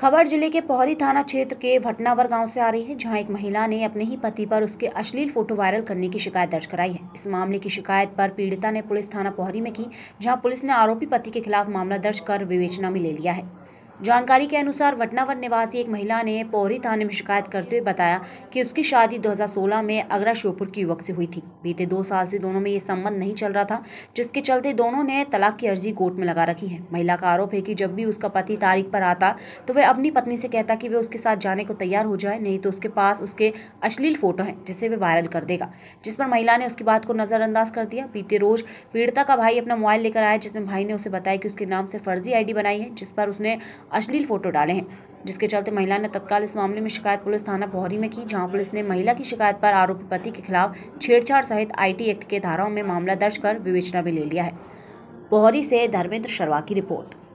खबर जिले के पोहरी थाना क्षेत्र के भटनावर गांव से आ रही है जहां एक महिला ने अपने ही पति पर उसके अश्लील फोटो वायरल करने की शिकायत दर्ज कराई है इस मामले की शिकायत पर पीड़िता ने पुलिस थाना पोहरी में की जहां पुलिस ने आरोपी पति के खिलाफ मामला दर्ज कर विवेचना में ले लिया है जानकारी के अनुसार वटनावर निवासी एक महिला ने पौरी थाने में शिकायत करते हुए बताया कि उसकी शादी 2016 में अगरा श्योपुर के युवक से हुई थी बीते दो साल से दोनों में ये संबंध नहीं चल रहा था जिसके चलते दोनों ने तलाक की अर्जी कोर्ट में लगा रखी है महिला का आरोप है कि जब भी उसका पति तारीख पर आता तो वह अपनी पत्नी से कहता कि वह उसके साथ जाने को तैयार हो जाए नहीं तो उसके पास उसके अश्लील फोटो हैं जिसे वे वायरल कर देगा जिस पर महिला ने उसकी बात को नज़रअंदाज कर दिया बीते रोज पीड़िता का भाई अपना मोबाइल लेकर आया जिसमें भाई ने उसे बताया कि उसके नाम से फर्जी आई बनाई है जिस पर उसने अश्लील फ़ोटो डाले हैं जिसके चलते महिला ने तत्काल इस मामले में शिकायत पुलिस थाना बोहरी में की जहां पुलिस ने महिला की शिकायत पर आरोपी पति के खिलाफ छेड़छाड़ सहित आईटी एक्ट के धाराओं में मामला दर्ज कर विवेचना में ले लिया है बोहरी से धर्मेंद्र शर्मा की रिपोर्ट